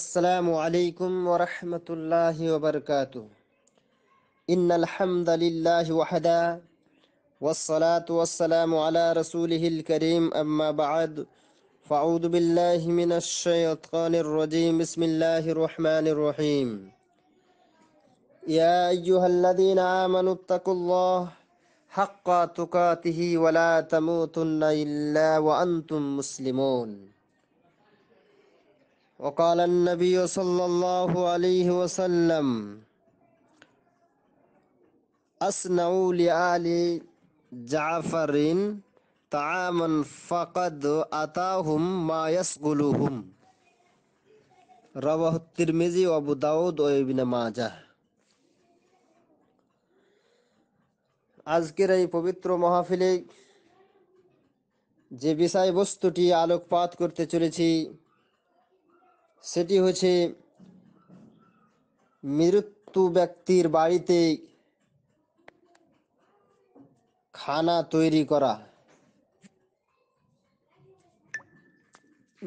السلام عليكم ورحمة الله وبركاته إن الحمد لله وحده والصلاة والسلام على رسوله الكريم أما بعد فأعوذ بالله من الشيطان الرجيم بسم الله الرحمن الرحيم يا أيها الذين آمنوا اتقوا الله حق تقاته ولا تموتن إلا وأنتم مسلمون وقال النبي صلى الله عليه وسلم أصنع لآل جعفر طعاما فقد أتاهم ما يسقلهم رواه الترمذي وابو داود وابن ماجه আজকের এই পবিত্র মহাফিলে যে বিষয়বস্তুটি আলোকপাত করতে চলেছি সেটি হচ্ছে মৃত্যু ব্যক্তির বাড়িতে খানা তৈরি করা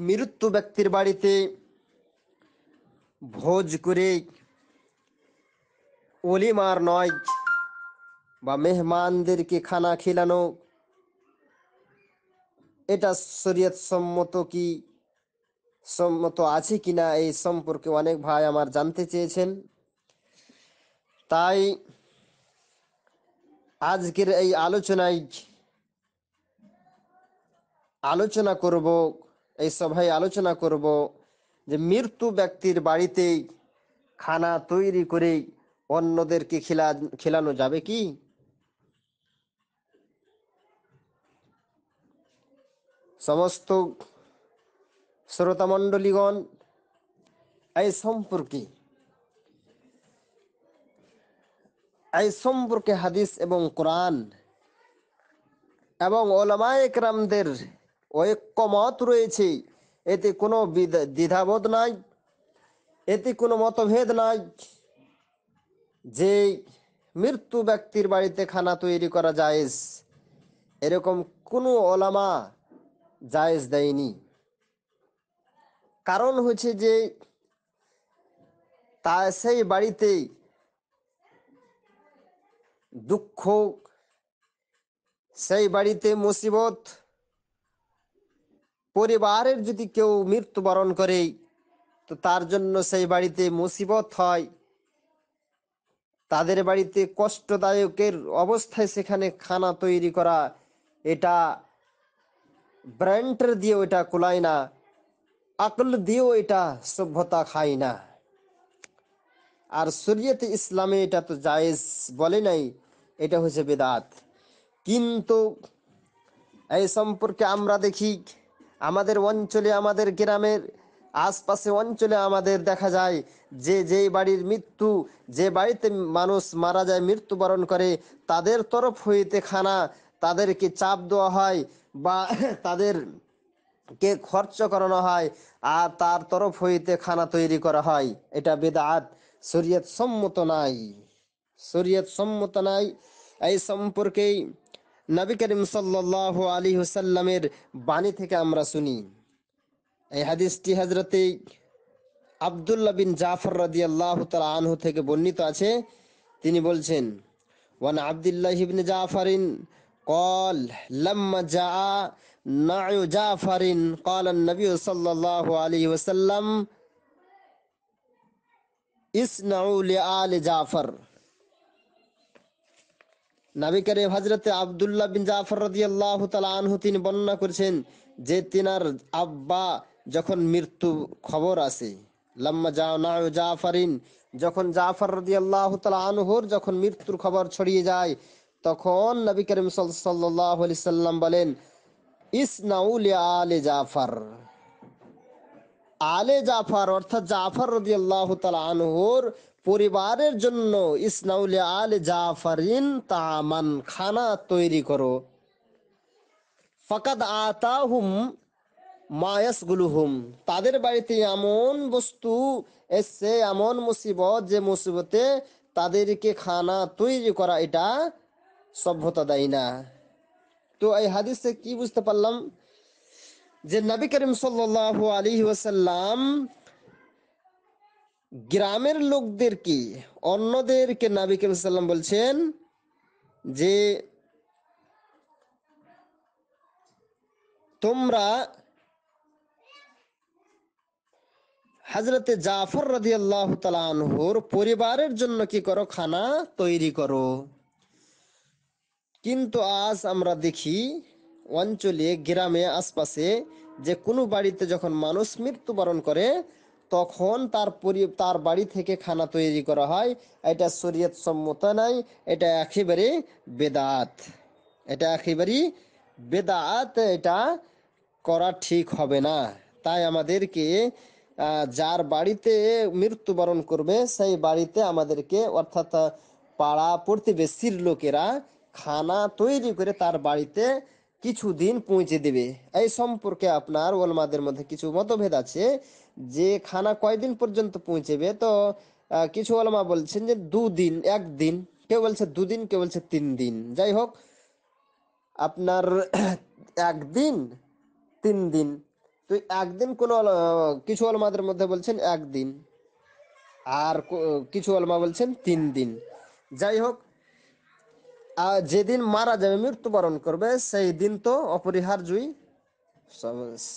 মৃত্যু ব্যক্তির বাড়িতে ভোজ করে অলিমার নয় বা মেহমানদেরকে খানা খেলানো এটা শরীয়ত সম্মত কি সম্মত আছি কিনা এই সম্পর্কে অনেক ভাই আমার জানতে চেয়েছেন তাই আজকের এই আলোচনায় আলোচনা করব এই সভায় আলোচনা করব যে মৃত্যু ব্যক্তির বাড়িতে খানা তৈরি করে অন্যদেরকে খেলা খেলানো যাবে কি সমস্ত শ্রোতা মন্ডলীগণ এই সম্পর্কে এই সম্পর্কে হাদিস এবং কোরআন এবং ওলামা একরামদের ঐক্যমত রয়েছে এতে কোনো দ্বিধাবোধ নাই এতে কোনো মতভেদ নাই যে মৃত্যু ব্যক্তির বাড়িতে খানা তৈরি করা জায়েজ এরকম কোনো ওলামা জায়েজ দেয়নি কারণ হচ্ছে যে তা সেই বাড়িতে দুঃখ সেই বাড়িতে মুসিবত পরিবারের যদি কেউ মৃত্যুবরণ করে তো তার জন্য সেই বাড়িতে মুসিবত হয় তাদের বাড়িতে কষ্টদায়কের অবস্থায় সেখানে খানা তৈরি করা এটা ব্র্যান্ডের দিয়ে ওটা কোলায় না আকল দিয়েও এটা সভ্যতা খায় না আর শরীয়তে ইসলামে এটা তো জায়েজ বলে নাই এটা হচ্ছে বেদাত কিন্তু এই সম্পর্কে আমরা দেখি আমাদের অঞ্চলে আমাদের গ্রামের আশপাশে অঞ্চলে আমাদের দেখা যায় যে যেই বাড়ির মৃত্যু যে বাড়িতে মানুষ মারা যায় মৃত্যুবরণ করে তাদের তরফ হইতে খানা তাদেরকে চাপ দেওয়া হয় বা তাদের কে খরচ করানো হয় আর তার তরফ হইতে খানা তৈরি করা হয় এটা বেদাত শরীয়ত সম্মত নাই শরীয়ত সম্মত নাই এই সম্পর্কেই নবী করিম সাল্লাহ আলী হুসাল্লামের বাণী থেকে আমরা শুনি এই হাদিসটি হজরতে আবদুল্লা বিন জাফর রাজি আল্লাহ আনহু থেকে বর্ণিত আছে তিনি বলছেন ওয়ান আবদুল্লাহ ইবনে জাফারিন قال لما জা نعي جعفر কালান নবী صلى الله عليه وسلم اسنعوا لآل جعفر নাবি করিম হজরতে আবদুল্লাহ বিন জাফর রদি আল্লাহ আনহু তিনি বর্ণনা করেছেন যে তিনার আব্বা যখন মৃত্যু খবর আসে লাম্মা যাও নায়ু জাফারিন যখন জাফর রদি আল্লাহ আনহুর যখন মৃত্যুর খবর ছড়িয়ে যায় তখন নবী করিম সাল্লাহ সাল্লাম বলেন ইসনাউল আলে জাফর আলে জাফর অর্থাৎ জাফর রদি আল্লাহ আনহুর পরিবারের জন্য ইসনাউল আলে জাফরিন তামান খানা তৈরি করো ফাকাদ আতাহুম মায়াস গুলুহুম তাদের বাড়িতে এমন বস্তু এসছে এমন মুসিবত যে মুসিবতে তাদেরকে খানা তৈরি করা এটা সভ্যতা দেয় না তো এই হাদিসে কি বুঝতে পারলাম যে নবী করিম সাল আলী ওয়াসাল্লাম গ্রামের লোকদের কি অন্যদেরকে নাবি করিম সাল্লাম বলছেন যে তোমরা হাজরতে জাফর রাজি আল্লাহ পরিবারের জন্য কি করো খানা তৈরি করো কিন্তু আজ আমরা দেখি অঞ্চলে গ্রামে আশপাশে যে কোনো বাড়িতে যখন মানুষ মৃত্যুবরণ করে তখন তার পরি তার বাড়ি থেকে খানা তৈরি করা হয় এটা শরীয়ত সম্মত নাই এটা একেবারে বেদাত এটা একেবারেই বেদাত এটা করা ঠিক হবে না তাই আমাদেরকে যার বাড়িতে মৃত্যুবরণ করবে সেই বাড়িতে আমাদেরকে অর্থাৎ পাড়া প্রতিবেশীর লোকেরা খানা তৈরি করে তার বাড়িতে কিছুদিন পৌঁছে দেবে এই সম্পর্কে আপনার ওলমাদের মধ্যে কিছু মতভেদ আছে যে খানা কয়দিন পর্যন্ত পৌঁছেবে তো কিছু ওলমা বলছেন যে দুদিন একদিন কেউ বলছে দুদিন কেউ বলছে তিন দিন যাই হোক আপনার একদিন তিন দিন তো একদিন কোন কিছু অলমাদের মধ্যে বলছেন একদিন আর কিছু অলমা বলছেন তিন দিন যাই হোক যেদিন মারা যাবে মৃত্যুবরণ করবে সেই দিন তো অপরিহার্যই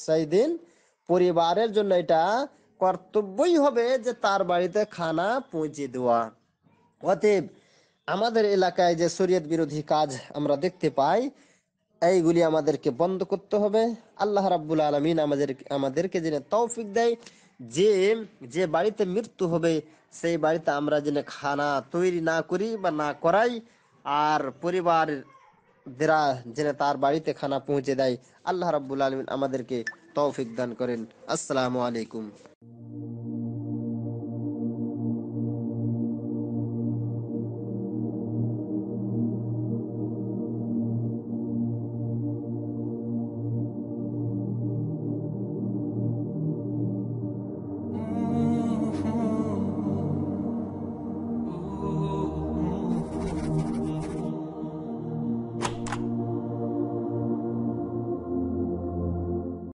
সেই দিন পরিবারের জন্য এটা কর্তব্যই হবে যে তার বাড়িতে খানা পৌঁছে দেওয়া অতএব আমাদের এলাকায় যে শরীয়ত বিরোধী কাজ আমরা দেখতে পাই এইগুলি আমাদেরকে বন্ধ করতে হবে আল্লাহ রাব্বুল আলমিন আমাদের আমাদেরকে যেন তৌফিক দেয় যে যে বাড়িতে মৃত্যু হবে সেই বাড়িতে আমরা যেন খানা তৈরি না করি বা না করাই আর পরিবার দেরা যেন তার বাড়িতে খানা পৌঁছে দেয় আল্লাহ রাব্বুল আলমিন আমাদেরকে তৌফিক দান করেন আসসালামু আলাইকুম